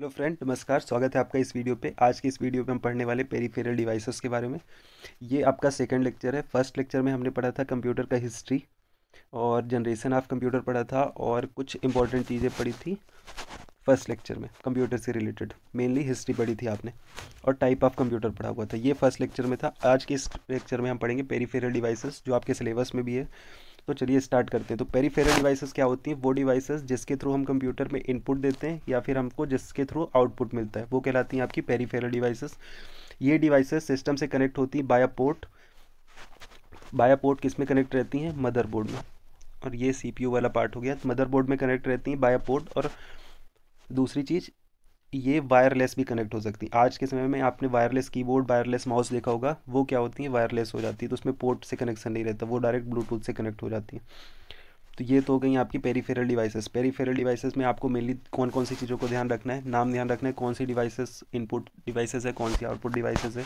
hello friend नमस्कार स्वागत है आपका इस वीडियो पे आज की इस वीडियो में हम पढ़ने वाले पेरीफेरल डिवाइसेस के बारे में ये आपका सेकंड लेक्चर है फर्स्ट लेक्चर में हमने पढ़ा था कंप्यूटर का हिस्ट्री और जनरेशन ऑफ कंप्यूटर पढ़ा था और कुछ इंपॉर्टेंट चीज़ें पढ़ी थी फर्स्ट लेक्चर में कंप्यूटर से रिलेटेड मेनली हिस्ट्री पढ़ी थी आपने और टाइप ऑफ कंप्यूटर पढ़ा हुआ था ये फर्स्ट लेक्चर में था आज के इस लेक्चर में हम पढ़ेंगे पेरीफेरल डिवाइसेस जो आपके सिलेबस में भी है तो चलिए स्टार्ट करते हैं तो पेरीफेरल डिवाइसेस क्या होती हैं वो डिवाइसेस जिसके थ्रू हम कंप्यूटर में इनपुट देते हैं या फिर हमको जिसके थ्रू आउटपुट मिलता है वो कहलाती हैं आपकी पेरीफेरल डिवाइसेस ये डिवाइसेस सिस्टम से कनेक्ट होती हैं बाया पोर्ट बाया पोर्ट किस में कनेक्ट रहती हैं मदरबोर्ड में और ये सी वाला पार्ट हो गया मदरबोर्ड में कनेक्ट रहती हैं बाया पोर्ट और दूसरी चीज़ ये वायरलेस भी कनेक्ट हो सकती है आज के समय में आपने वायरलेस कीबोर्ड वायरलेस माउस देखा होगा वो क्या होती है वायरलेस हो जाती है तो उसमें पोर्ट से कनेक्शन नहीं रहता वो डायरेक्ट ब्लूटूथ से कनेक्ट हो जाती है तो ये तो हो गई आपकी पेरीफेरल डिवाइसेस पेरीफेरल डिवाइसेस में आपको मेनली कौन कौन सी चीज़ों को ध्यान रखना है नाम ध्यान रखना है कौन सी डिवाइसेस इनपुट डिवाइसेस है कौन सी आउटपुट डिवाइसेस है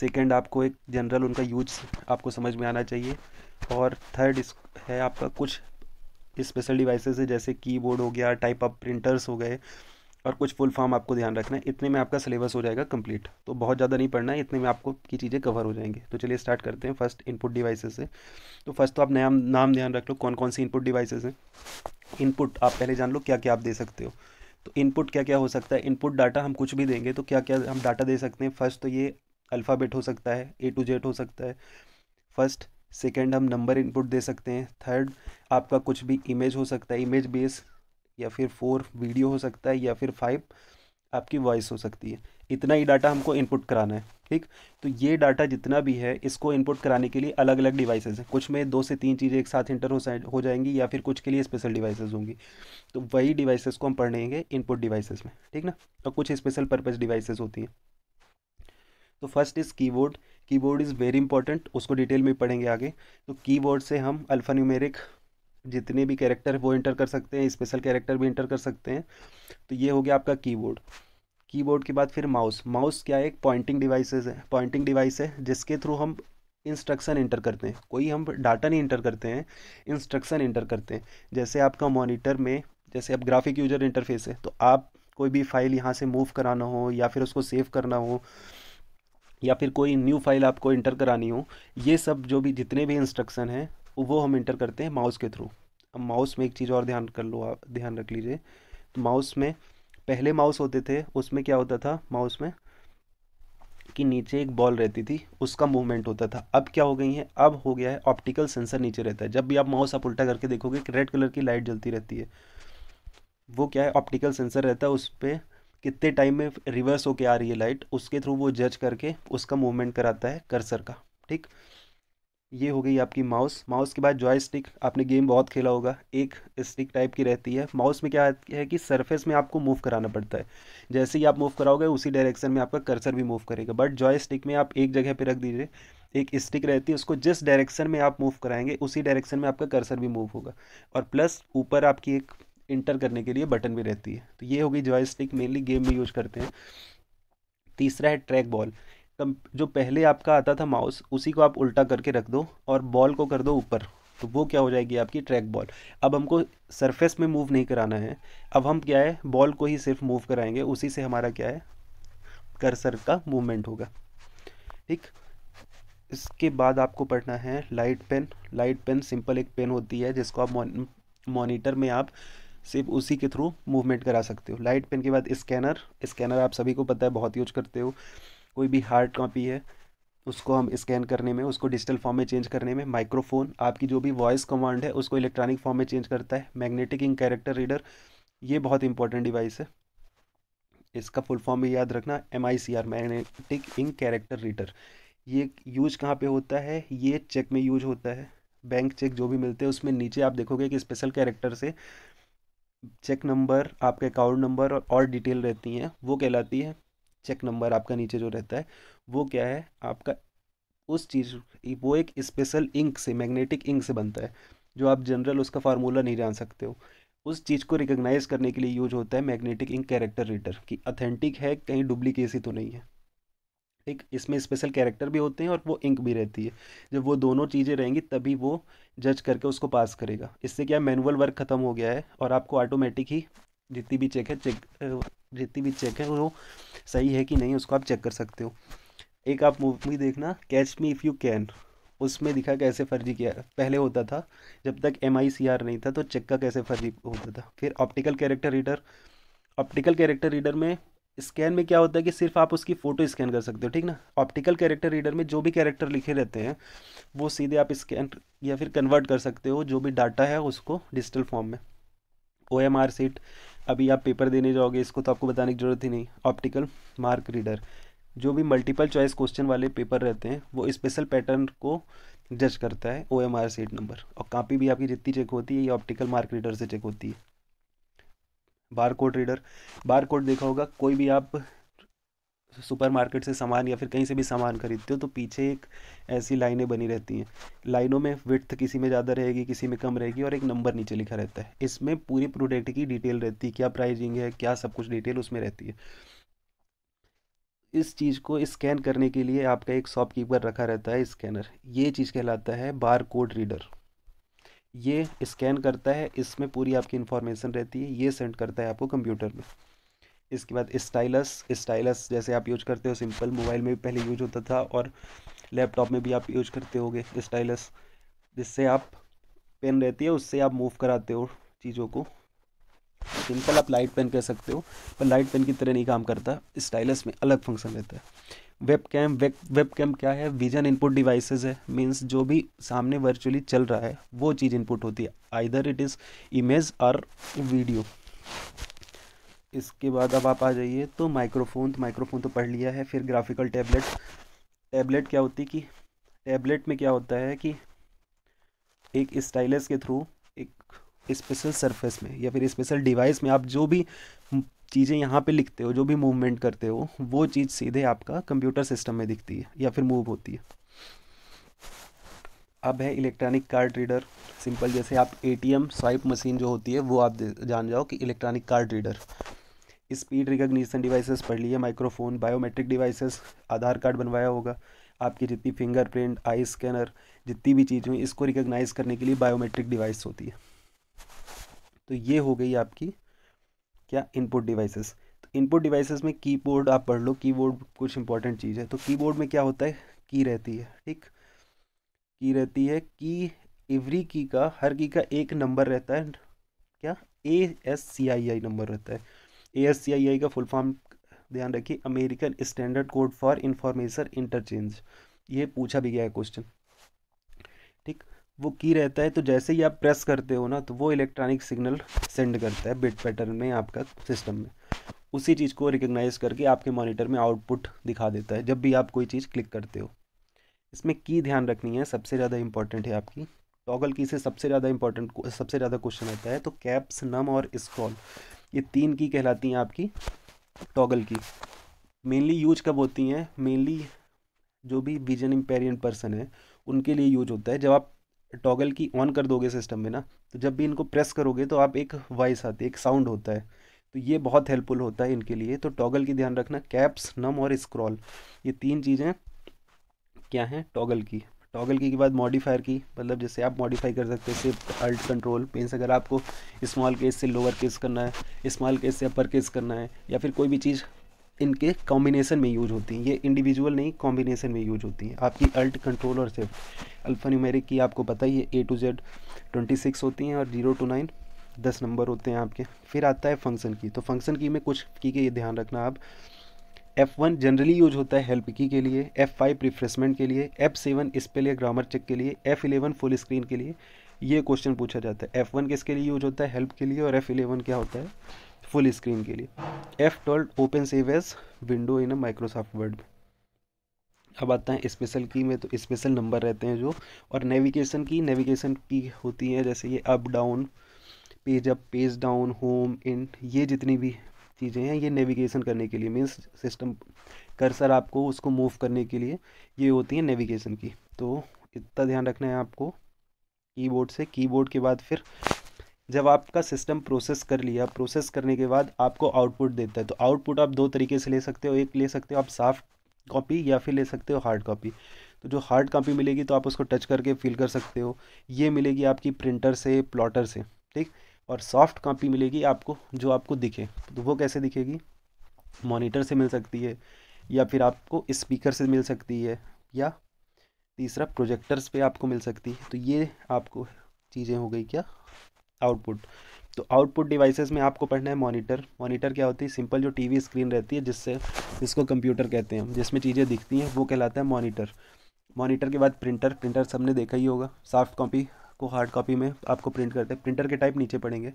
सेकंड आपको एक जनरल उनका यूज आपको समझ में आना चाहिए और थर्ड है आपका कुछ स्पेशल डिवाइसेस है जैसे कीबोर्ड हो गया टाइप ऑफ प्रिंटर्स हो गए और कुछ फुल फॉर्म आपको ध्यान रखना है इतने में आपका सिलेबस हो जाएगा कंप्लीट तो बहुत ज़्यादा नहीं पढ़ना है इतने में आपको की चीज़ें कवर हो जाएंगी तो चलिए स्टार्ट करते हैं फर्स्ट इनपुट डिवाइसेस से तो फर्स्ट तो आप नया नाम ध्यान रख लो कौन कौन सी इनपुट डिवाइसेस हैं इनपुट आप पहले जान लो क्या क्या आप दे सकते हो तो इनपुट क्या क्या हो सकता है इनपुट डाटा हम कुछ भी देंगे तो क्या क्या हम डाटा दे सकते हैं फर्स्ट तो ये अल्फ़ाबेट हो सकता है ए टू जेड हो सकता है फर्स्ट सेकेंड हम नंबर इनपुट दे सकते हैं थर्ड आपका कुछ भी इमेज हो सकता है इमेज बेस या फिर फोर वीडियो हो सकता है या फिर फाइव आपकी वॉइस हो सकती है इतना ही डाटा हमको इनपुट कराना है ठीक तो ये डाटा जितना भी है इसको इनपुट कराने के लिए अलग अलग डिवाइसेज हैं कुछ में दो से तीन चीज़ें एक साथ इंटर हो जाएंगी या फिर कुछ के लिए स्पेशल डिवाइसेज होंगी तो वही डिवाइसेज को हम पढ़ेंगे इनपुट डिवाइसेज में ठीक ना और कुछ स्पेशल पर्पज़ डिवाइसेज होती हैं तो first is keyboard keyboard is very important उसको डिटेल में पढ़ेंगे आगे तो कीबोर्ड से हम अल्फ़ा न्यूमेरिक जितने भी कैरेक्टर वो इंटर कर सकते हैं स्पेशल कैरेक्टर भी इंटर कर सकते हैं तो ये हो गया आपका कीबोर्ड कीबोर्ड के बाद फिर माउस माउस क्या है एक पॉइंटिंग डिवाइस है पॉइंटिंग डिवाइस है जिसके थ्रू हम इंस्ट्रक्शन इंटर करते हैं कोई हम डाटा नहीं इंटर करते हैं इंस्ट्रक्शन इंटर करते हैं जैसे आपका मॉनिटर में जैसे आप ग्राफिक यूजर इंटरफेस है तो आप कोई भी फाइल यहाँ से मूव कराना हो या फिर उसको सेव करना हो या फिर कोई न्यू फाइल आपको इंटर करानी हो ये सब जो भी जितने भी इंस्ट्रक्शन हैं वो हम इंटर करते हैं माउस के थ्रू अब माउस में एक चीज़ और ध्यान कर लो आप ध्यान रख लीजिए तो माउस में पहले माउस होते थे उसमें क्या होता था माउस में कि नीचे एक बॉल रहती थी उसका मूवमेंट होता था अब क्या हो गई है अब हो गया है ऑप्टिकल सेंसर नीचे रहता है जब भी आप माउस आप उल्टा करके देखोगे कि रेड कलर की लाइट जलती रहती है वो क्या है ऑप्टिकल सेंसर रहता है उस पर कितने टाइम में रिवर्स होके आ रही है लाइट उसके थ्रू वो जज करके उसका मूवमेंट कराता है कर्सर का ठीक ये हो गई आपकी माउस माउस के बाद जॉय स्टिक आपने गेम बहुत खेला होगा एक स्टिक टाइप की रहती है माउस में क्या है कि सरफेस में आपको मूव कराना पड़ता है जैसे ही आप मूव कराओगे उसी डायरेक्शन में आपका कर्सर भी मूव करेगा बट जॉय स्टिक में आप एक जगह पर रख दीजिए एक स्टिक रहती है उसको जिस डायरेक्शन में आप मूव कराएंगे उसी डायरेक्शन में आपका कर्सर भी मूव होगा और प्लस ऊपर आपकी एक इंटर करने के लिए बटन भी रहती है तो ये होगी जॉय स्टिक मेनली गेम में यूज करते हैं तीसरा है ट्रैक बॉल जो पहले आपका आता था माउस उसी को आप उल्टा करके रख दो और बॉल को कर दो ऊपर तो वो क्या हो जाएगी आपकी ट्रैक बॉल अब हमको सरफेस में मूव नहीं कराना है अब हम क्या है बॉल को ही सिर्फ मूव कराएंगे उसी से हमारा क्या है कर्सर का मूवमेंट होगा ठीक इसके बाद आपको पढ़ना है light pen light pen simple एक पेन होती है जिसको आप मॉनिटर में आप सिर्फ उसी के थ्रू मूवमेंट करा सकते हो लाइट पेन के बाद स्कैनर स्कैनर आप सभी को पता है बहुत यूज करते हो कोई भी हार्ड कॉपी है उसको हम स्कैन करने में उसको डिजिटल फॉर्म में चेंज करने में माइक्रोफोन आपकी जो भी वॉइस कमांड है उसको इलेक्ट्रॉनिक फॉर्म में चेंज करता है मैग्नेटिक इंक कैरेक्टर रीडर ये बहुत इंपॉर्टेंट डिवाइस है इसका फुल फॉर्म भी याद रखना M I C R magnetic ink character reader ये यूज कहाँ पे होता है ये चेक में यूज होता है बैंक चेक जो भी मिलते हैं उसमें नीचे आप देखोगे कि स्पेशल कैरेक्टर से चेक नंबर आपके अकाउंट नंबर और डिटेल रहती हैं वो कहलाती है चेक नंबर आपका नीचे जो रहता है वो क्या है आपका उस चीज़ वो एक स्पेशल इंक से मैग्नेटिक इंक से बनता है जो आप जनरल उसका फार्मूला नहीं जान सकते हो उस चीज़ को रिकोगनाइज करने के लिए यूज होता है मैग्नेटिक इंक कैरेक्टर रीडर कि अथेंटिक है कहीं डुप्लीकेसी तो नहीं है ठीक इसमें स्पेशल कैरेक्टर भी होते हैं और वो इंक भी रहती है जब वो दोनों चीज़ें रहेंगी तभी वो जज करके उसको पास करेगा इससे क्या मैनुअल वर्क खत्म हो गया है और आपको ऑटोमेटिक ही जितनी भी चेक है चेक जितनी भी चेक है वो सही है कि नहीं उसको आप चेक कर सकते हो एक आप मूवी देखना catch me if you can उसमें दिखा कैसे फर्जी किया पहले होता था जब तक एम आई सी आर नहीं था तो चेक का कैसे फर्जी होता था फिर optical character reader optical character reader में स्कैन में क्या होता है कि सिर्फ आप उसकी फ़ोटो स्कैन कर सकते हो ठीक ना ऑप्टिकल कैरेक्टर रीडर में जो भी कैरेक्टर लिखे रहते हैं वो सीधे आप स्कैन या फिर कन्वर्ट कर सकते हो जो भी डाटा है उसको डिजिटल फॉर्म में ओ एम आर सीट अभी आप पेपर देने जाओगे इसको तो आपको बताने की ज़रूरत ही नहीं ऑप्टिकल मार्क रीडर जो भी मल्टीपल चॉइस क्वेश्चन वाले पेपर रहते हैं वो स्पेशल पैटर्न को जज करता है O M R sheet number और कापी भी आपकी जितनी चेक होती है ये ऑप्टिकल मार्क रीडर से चेक होती है bar code reader bar code देखा होगा कोई भी आप सुपरमार्केट से सामान या फिर कहीं से भी सामान खरीदते हो तो पीछे एक ऐसी लाइनें बनी रहती हैं लाइनों में विथ किसी में ज़्यादा रहेगी किसी में कम रहेगी और एक नंबर नीचे लिखा रहता है इसमें पूरी प्रोडक्ट की डिटेल रहती है क्या प्राइजिंग है क्या सब कुछ डिटेल उसमें रहती है इस चीज़ को स्कैन करने के लिए आपका एक शॉपकीपर रखा रहता है स्कैनर ये चीज़ कहलाता है बार कोड रीडर ये स्कैन करता है इसमें पूरी आपकी इन्फॉर्मेशन रहती है ये सेंड करता है आपको कंप्यूटर में इसके बाद स्टाइलस स्टाइलस जैसे आप यूज करते हो सिंपल मोबाइल में भी पहले यूज होता था और लैपटॉप में भी आप यूज करते होगे स्टाइलस जिससे आप पेन रहती है उससे आप मूव कराते हो चीज़ों को सिंपल आप लाइट पेन कह सकते हो पर लाइट पेन की तरह नहीं काम करता स्टाइलस में अलग फंक्शन रहता है web cam web web cam क्या है विजन इनपुट डिवाइसेस है मींस जो भी सामने वर्चुअली चल रहा है वो चीज़ इनपुट होती है आइदर इट इज़ इमेज और वीडियो इसके बाद अब आप आ जाइए तो माइक्रोफोन तो माइक्रोफोन तो पढ़ लिया है फिर ग्राफिकल टैबलेट टैबलेट क्या होती कि टैबलेट में क्या होता है कि एक स्टाइलस के थ्रू एक स्पेशल सरफेस में या फिर स्पेशल डिवाइस में आप जो भी चीज़ें यहाँ पे लिखते हो जो भी मूवमेंट करते हो वो चीज़ सीधे आपका कंप्यूटर सिस्टम में दिखती है या फिर मूव होती है अब है इलेक्ट्रॉनिक कार्ड रीडर सिंपल जैसे आप एटीएम स्वाइप मशीन जो होती है वो आप जान जाओ कि electronic card reader speed recognition devices पढ़ लिए microphone biometric devices Aadhaar card बनवाया होगा आपकी जितनी फिंगरप्रिंट आई स्कैनर जितनी भी चीज़ हुई इसको रिकग्नाइज करने के लिए बायोमेट्रिक डिवाइस होती है तो ये हो गई आपकी क्या इनपुट डिवाइसेस तो इनपुट डिवाइसेस में कीबोर्ड आप पढ़ लो कीबोर्ड कुछ इंपॉर्टेंट चीज़ है तो कीबोर्ड में क्या होता है की रहती है ठीक की रहती है की एवरी की का हर की का एक नंबर रहता है क्या A S C I I number रहता है ए का फुल फॉर्म ध्यान रखिए American standard code for information interchange ये पूछा भी गया है क्वेश्चन ठीक वो की रहता है तो जैसे ही आप प्रेस करते हो ना तो वो इलेक्ट्रॉनिक सिग्नल सेंड करता है बिट पैटर्न में आपका सिस्टम में उसी चीज़ को रिकग्नाइज करके आपके मॉनिटर में आउटपुट दिखा देता है जब भी आप कोई चीज़ क्लिक करते हो इसमें की ध्यान रखनी है सबसे ज़्यादा इंपॉर्टेंट है आपकी टॉगल की से सबसे ज़्यादा इंपॉर्टेंट सबसे ज़्यादा क्वेश्चन आता है तो कैप्स नम और स्क्रॉल ये तीन की कहलाती हैं आपकी टॉगल की मेनली यूज कब होती हैं मेनली जो भी विजन इम्पेरियन पर्सन है उनके लिए यूज होता है जब आप टॉगल की ऑन कर दोगे सिस्टम में ना तो जब भी इनको प्रेस करोगे तो आप एक वॉइस आती है एक साउंड होता है तो ये बहुत हेल्पफुल होता है इनके लिए तो टॉगल की ध्यान रखना कैप्स नम और स्क्रॉल ये तीन चीज़ें क्या हैं टॉगल की टॉगल की के बाद मॉडिफायर की मतलब जैसे आप मॉडिफाई कर सकते हैं सिर्फ अल्ट कंट्रोल मीन्स अगर आपको स्मॉल केस से लोअर केस करना है स्मॉल केस से अपर केस करना है या फिर कोई भी चीज़ इनके कॉम्बिनेशन में यूज होती हैं ये इंडिविजुअल नहीं कॉम्बिनेशन में यूज होती हैं आपकी अल्ट कंट्रोल और सिर्फ अल्फा न्यूमेरिक की आपको पता ही है A to Z twenty six होती हैं और जीरो टू नाइन दस नंबर होते हैं आपके फिर आता है फंक्शन की तो फंक्शन की में कुछ की के ये ध्यान रखना आप एफ वन जनरली यूज होता है हेल्प की के लिए एफ फाइव रिफ्रेशमेंट के लिए एफ सेवन स्पेल या ग्रामर चेक के लिए एफ इलेवन फुल स्क्रीन के लिए ये क्वेश्चन पूछा जाता है एफ वन किसके लिए यूज होता है हेल्प के लिए और एफ इलेवन क्या होता है फुल स्क्रीन के लिए F twelve open save as window in Microsoft Word में अब आता है स्पेशल की में तो स्पेशल नंबर रहते हैं जो और नेविगेशन की नेविगेशन की होती है जैसे ये up down page up page down home इन ये जितनी भी चीज़ें हैं ये नेविगेशन करने के लिए मीन्स सिस्टम कर्सर आपको उसको मूव करने के लिए ये होती है नेविगेशन की तो इतना ध्यान रखना है आपको कीबोर्ड से कीबोर्ड के बाद फिर जब आपका सिस्टम प्रोसेस कर लिया प्रोसेस करने के बाद आपको आउटपुट देता है तो आउटपुट आप दो तरीके से ले सकते हो एक ले सकते हो आप साफ्ट कॉपी या फिर ले सकते हो हार्ड कॉपी तो जो हार्ड कॉपी मिलेगी तो आप उसको टच करके फील कर सकते हो ये मिलेगी आपकी प्रिंटर से प्लॉटर से ठीक और सॉफ्ट कॉपी मिलेगी आपको जो आपको दिखे तो वो कैसे दिखेगी मॉनिटर से मिल सकती है या फिर आपको स्पीकर से मिल सकती है या तीसरा प्रोजेक्टर्स पे आपको मिल सकती है तो ये आपको चीज़ें हो गई क्या आउटपुट तो आउटपुट डिवाइसेस में आपको पढ़ना है मॉनिटर मॉनिटर क्या होती है सिंपल जो टीवी स्क्रीन रहती है जिससे जिसको कंप्यूटर कहते हैं जिसमें चीज़ें दिखती हैं वो कहलाता है मॉनिटर मॉनिटर के बाद प्रिंटर प्रिंटर सबने देखा ही होगा सॉफ्ट कॉपी आपको हार्ड कॉपी में आपको प्रिंट करते हैं प्रिंटर के टाइप नीचे पड़ेंगे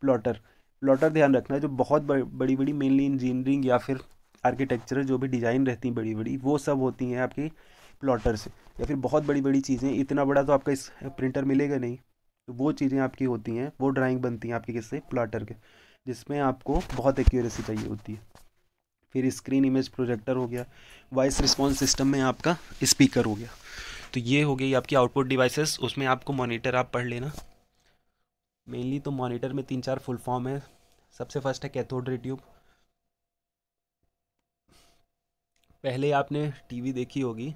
प्लॉटर प्लॉटर ध्यान रखना है जो बहुत बड़ी बड़ी मेनली इंजीनियरिंग या फिर आर्किटेक्चर जो भी डिज़ाइन रहती हैं बड़ी बड़ी वो सब होती हैं आपकी प्लॉटर से या फिर बहुत बड़ी बड़ी चीज़ें इतना बड़ा तो आपका इस प्रिंटर मिलेगा नहीं तो वो चीज़ें आपकी होती हैं वो ड्राइंग बनती हैं आपके किससे प्लॉटर के जिसमें आपको बहुत एक्यूरेसी चाहिए होती है फिर स्क्रीन इमेज प्रोजेक्टर हो गया वॉइस रिस्पॉन्स सिस्टम में आपका स्पीकर हो गया तो ये हो गई आपकी आउटपुट डिवाइसेस उसमें आपको मॉनिटर आप पढ़ लेना मेनली तो मॉनिटर में तीन चार फुल फॉर्म है सबसे फर्स्ट है कैथोड रे ट्यूब पहले आपने टीवी देखी होगी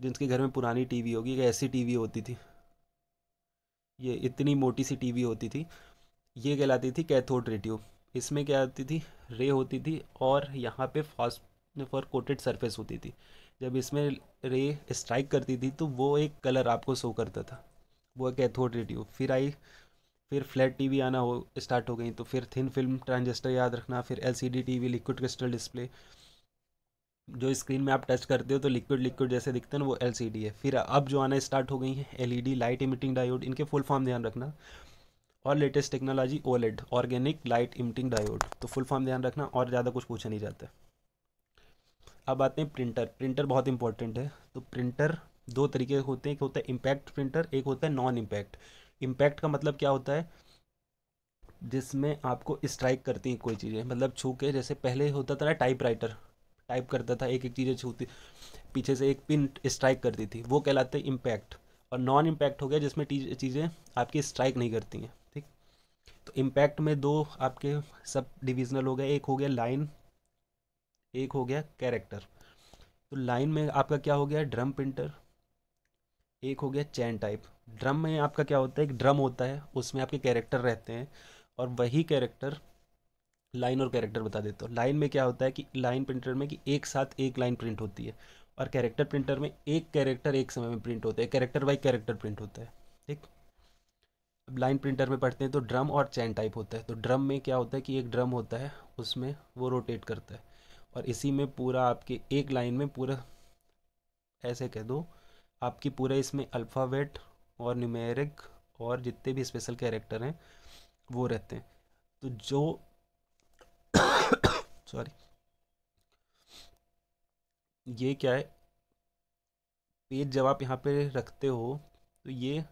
जिनके घर में पुरानी टीवी होगी एक ऐसी टीवी होती थी ये इतनी मोटी सी टीवी होती थी ये कहलाती थी कैथोड रे ट्यूब इसमें क्या होती थी रे होती थी और यहाँ पे फॉस्फर कोटेड सरफेस होती थी जब इसमें रे स्ट्राइक करती थी तो वो एक कलर आपको शो करता था वो एक एथोड रेडियो फिर आई फिर फ्लैट टीवी आना हो स्टार्ट हो गई तो फिर थिन फिल्म ट्रांजिस्टर याद रखना फिर LCD TV liquid crystal display जो स्क्रीन में आप टच करते हो तो लिक्विड लिक्विड जैसे दिखते हैं वो एलसीडी है फिर अब जो आना स्टार्ट हो गई है एलईडी लाइट इमिटिंग डायोड इनके फुल फॉर्म ध्यान रखना और latest technology OLED organic light emitting diode तो फुल फॉर्म ध्यान रखना और ज़्यादा कुछ पूछा नहीं जाता अब आते हैं प्रिंटर प्रिंटर बहुत इंपॉर्टेंट है तो प्रिंटर दो तरीके होते हैं एक होता है इम्पैक्ट प्रिंटर एक होता है नॉन इम्पैक्ट इम्पैक्ट का मतलब क्या होता है जिसमें आपको स्ट्राइक करती हैं कोई चीज़ें मतलब छू के जैसे पहले होता था ना टाइप राइटर टाइप करता था एक एक चीज़ें छूती पीछे से एक पिन स्ट्राइक करती थी वो कहलाते हैं इम्पैक्ट और नॉन इम्पैक्ट हो गया जिसमें चीज़ें आपकी स्ट्राइक नहीं करती हैं ठीक तो इम्पैक्ट में दो आपके सब डिविजनल हो गए एक हो गया लाइन एक हो गया कैरेक्टर तो लाइन में आपका क्या हो गया ड्रम प्रिंटर एक हो गया चैन टाइप ड्रम में आपका क्या होता है एक ड्रम होता है उसमें आपके कैरेक्टर रहते हैं और वही कैरेक्टर लाइन और कैरेक्टर बता देते हो लाइन में क्या होता है कि लाइन प्रिंटर में कि एक साथ एक लाइन प्रिंट होती है और कैरेक्टर प्रिंटर में एक कैरेक्टर एक समय में प्रिंट होता है कैरेक्टर बाई कैरेक्टर प्रिंट होता है ठीक अब लाइन प्रिंटर में पढ़ते हैं तो ड्रम और चैन टाइप होता है तो ड्रम में क्या होता है कि एक ड्रम होता है उसमें वो रोटेट करता है और इसी में पूरा आपके एक लाइन में पूरा ऐसे कह दो आपकी पूरा इसमें अल्फ़ावेट और न्यूमेरिक और जितने भी स्पेशल कैरेक्टर हैं वो रहते हैं तो जो सॉरी ये क्या है पेज जब आप यहाँ पे रखते हो तो ये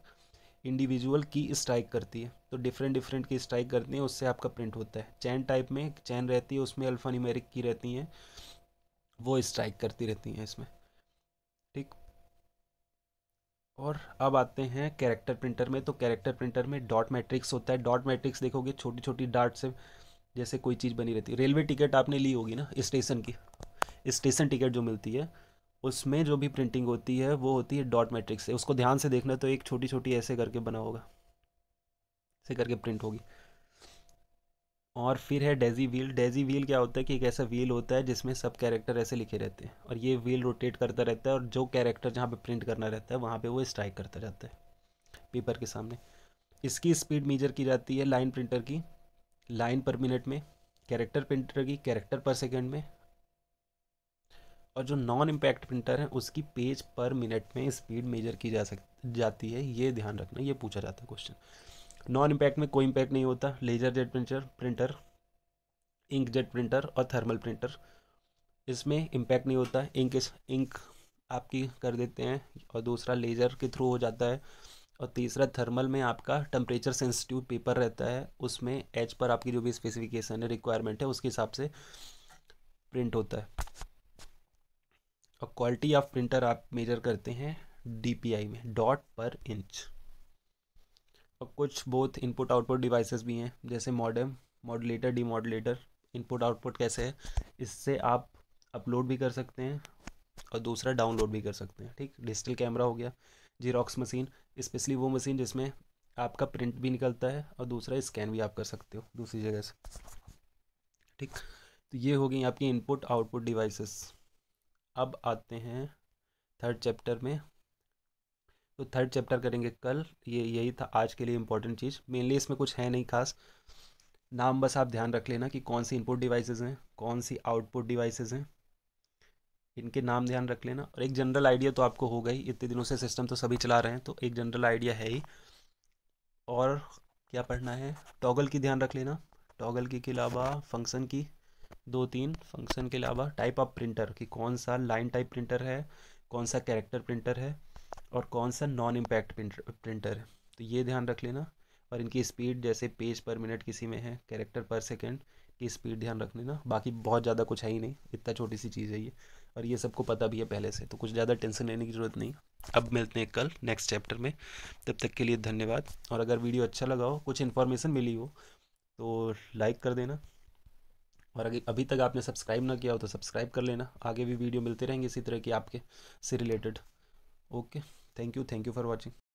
इंडिविजुअल की स्ट्राइक करती है तो डिफरेंट डिफरेंट की स्ट्राइक करती है उससे आपका प्रिंट होता है चैन टाइप में चैन रहती है उसमें अल्फ़ा न्यूमेरिक की रहती हैं वो स्ट्राइक करती रहती हैं इसमें ठीक और अब आते हैं कैरेक्टर प्रिंटर में तो कैरेक्टर प्रिंटर में डॉट मैट्रिक्स होता है डॉट मैट्रिक्स देखोगे छोटी छोटी डॉट से जैसे कोई चीज़ बनी रहती है रेलवे टिकट आपने ली होगी ना स्टेशन की स्टेशन टिकट जो मिलती है उसमें जो भी प्रिंटिंग होती है वो होती है डॉट मैट्रिक्स से उसको ध्यान से देखना तो एक छोटी छोटी ऐसे करके बना होगा ऐसे करके प्रिंट होगी और फिर है डेजी व्हील डेजी व्हील क्या होता है कि एक ऐसा व्हील होता है जिसमें सब कैरेक्टर ऐसे लिखे रहते हैं और ये व्हील रोटेट करता रहता है और जो कैरेक्टर जहाँ पे प्रिंट करना रहता है वहाँ पे वो स्ट्राइक करता रहता है पेपर के सामने इसकी स्पीड मेजर की जाती है लाइन प्रिंटर की लाइन पर मिनट में कैरेक्टर प्रिंटर की कैरेक्टर पर सेकेंड में और जो नॉन इम्पैक्ट प्रिंटर है उसकी पेज पर मिनट में स्पीड मेजर की जा सक जाती है ये ध्यान रखना ये पूछा जाता है क्वेश्चन नॉन इम्पैक्ट में कोई इम्पैक्ट नहीं होता laser jet printer printer ink jet printer और थर्मल प्रिंटर इसमें इम्पैक्ट नहीं होता इंक इस इंक आपकी कर देते हैं और दूसरा लेजर के थ्रू हो जाता है और तीसरा थर्मल में आपका टम्परेचर सेंसिटिव पेपर रहता है उसमें एच पर आपकी जो भी स्पेसिफिकेशन है रिक्वायरमेंट है उसके हिसाब से प्रिंट होता है और क्वालिटी ऑफ प्रिंटर आप मेजर करते हैं डीपीआई में डॉट पर इंच और कुछ बहुत इनपुट आउटपुट डिवाइसेस भी हैं जैसे modem modulator demodulator input output कैसे है इससे आप अपलोड भी कर सकते हैं और दूसरा डाउनलोड भी कर सकते हैं ठीक डिजिटल कैमरा हो गया जीरोक्स मशीन स्पेशली वो मशीन जिसमें आपका प्रिंट भी निकलता है और दूसरा स्कैन भी आप कर सकते हो दूसरी जगह से ठीक तो ये हो गई आपकी इनपुट आउटपुट डिवाइसेस अब आते हैं थर्ड चैप्टर में तो थर्ड चैप्टर करेंगे कल ये यही था आज के लिए इम्पोर्टेंट चीज़ मेनली इसमें कुछ है नहीं खास नाम बस आप ध्यान रख लेना कि कौन सी इनपुट डिवाइसेस हैं कौन सी आउटपुट डिवाइसेस हैं इनके नाम ध्यान रख लेना और एक जनरल आइडिया तो आपको हो गई इतने दिनों से सिस्टम तो सभी चला रहे हैं तो एक जनरल आइडिया है ही और क्या पढ़ना है टॉगल की ध्यान रख लेना टॉगल के अलावा फंक्शन की दो तीन फंक्शन के अलावा टाइप ऑफ प्रिंटर कि कौन सा लाइन टाइप प्रिंटर है कौन सा कैरेक्टर प्रिंटर है और कौन सा नॉन इम्पैक्ट प्रिंटर है तो ये ध्यान रख लेना और इनकी स्पीड जैसे पेज पर मिनट किसी में है कैरेक्टर पर सेकेंड की स्पीड ध्यान रख लेना बाकी बहुत ज़्यादा कुछ है ही नहीं इतना छोटी सी चीज़ है ये और ये सबको पता भी है पहले से तो कुछ ज़्यादा टेंशन लेने की ज़रूरत नहीं अब मिलते हैं कल नेक्स्ट चैप्टर में तब तक के लिए धन्यवाद और अगर वीडियो अच्छा लगा हो कुछ इन्फॉर्मेशन मिली हो तो लाइक कर देना और अगर अभी तक आपने सब्सक्राइब ना किया हो तो सब्सक्राइब कर लेना आगे भी वीडियो मिलते रहेंगे इसी तरह की आपके से related okay thank you thank you for watching